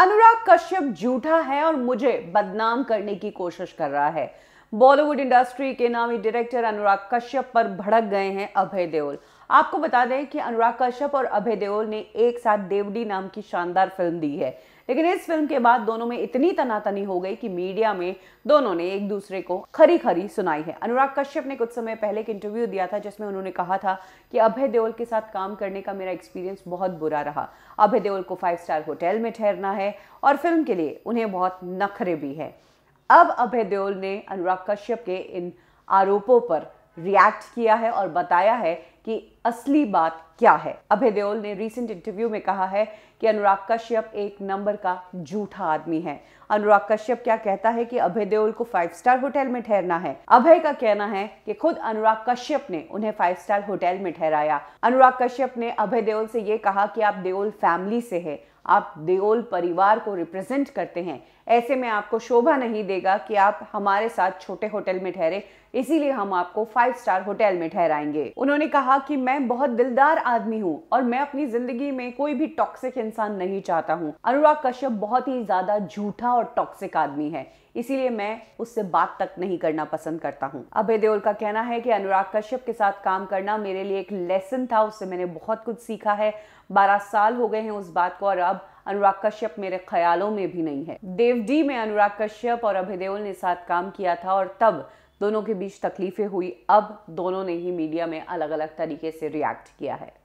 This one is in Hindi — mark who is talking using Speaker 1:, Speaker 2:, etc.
Speaker 1: अनुराग कश्यप झूठा है और मुझे बदनाम करने की कोशिश कर रहा है बॉलीवुड इंडस्ट्री के नामी डायरेक्टर अनुराग कश्यप पर भड़क गए हैं अभय देओल आपको बता दें कि अनुराग कश्यप और अभय देओल ने एक साथ देवडी नाम की शानदार फिल्म दी है लेकिन इस फिल्म के बाद दोनों में इतनी तनातनी हो गई कि मीडिया में दोनों ने एक दूसरे को खरी खरी सुनाई है अनुराग कश्यप ने कुछ समय पहले एक इंटरव्यू दिया था जिसमें उन्होंने कहा था कि अभय देओल के साथ काम करने का मेरा एक्सपीरियंस बहुत बुरा रहा अभय देओल को फाइव स्टार होटल में ठहरना है और फिल्म के लिए उन्हें बहुत नखरे भी है अब अभय देओल ने अनुराग कश्यप के इन आरोपों पर रिएक्ट किया है और बताया है कि असली बात क्या है अभय देओल ने रीसेंट इंटरव्यू में कहा है कि अनुराग कश्यप एक नंबर का झूठा आदमी है अनुराग कश्यप क्या कहता है कि अभय देओल को फाइव स्टार होटल में ठहरना है अभय का कहना है कि खुद अनुराग कश्यप ने उन्हें फाइव स्टार होटल में ठहराया अनुराग कश्यप ने अभय देओल से ये कहा कि आप देओल फैमिली से है आप देओल परिवार को रिप्रेजेंट करते हैं ऐसे में आपको शोभा नहीं देगा कि आप हमारे साथ छोटे होटल में ठहरे इसीलिए हम आपको फाइव स्टार होटल में ठहराएंगे उन्होंने कहा कहा कि मैं बहुत दिलदार आदमी हूँ और मैं अपनी जिंदगी में कोई भी टॉक्सिक इंसान नहीं चाहता हूँ अनुराग कश्यप बहुत ही ज्यादा झूठा और टॉक्सिक आदमी है इसीलिए मैं उससे बात तक नहीं करना पसंद करता हूँ अभय देओल का कहना है कि अनुराग कश्यप के साथ काम करना मेरे लिए एक लेसन था उससे मैंने बहुत कुछ सीखा है बारह साल हो गए हैं उस बात को और अब अनुराग कश्यप मेरे ख्यालों में भी नहीं है देवडी में अनुराग कश्यप और अभय देओल ने साथ काम किया था और तब दोनों के बीच तकलीफ़ें हुई अब दोनों ने ही मीडिया में अलग अलग तरीके से रिएक्ट किया है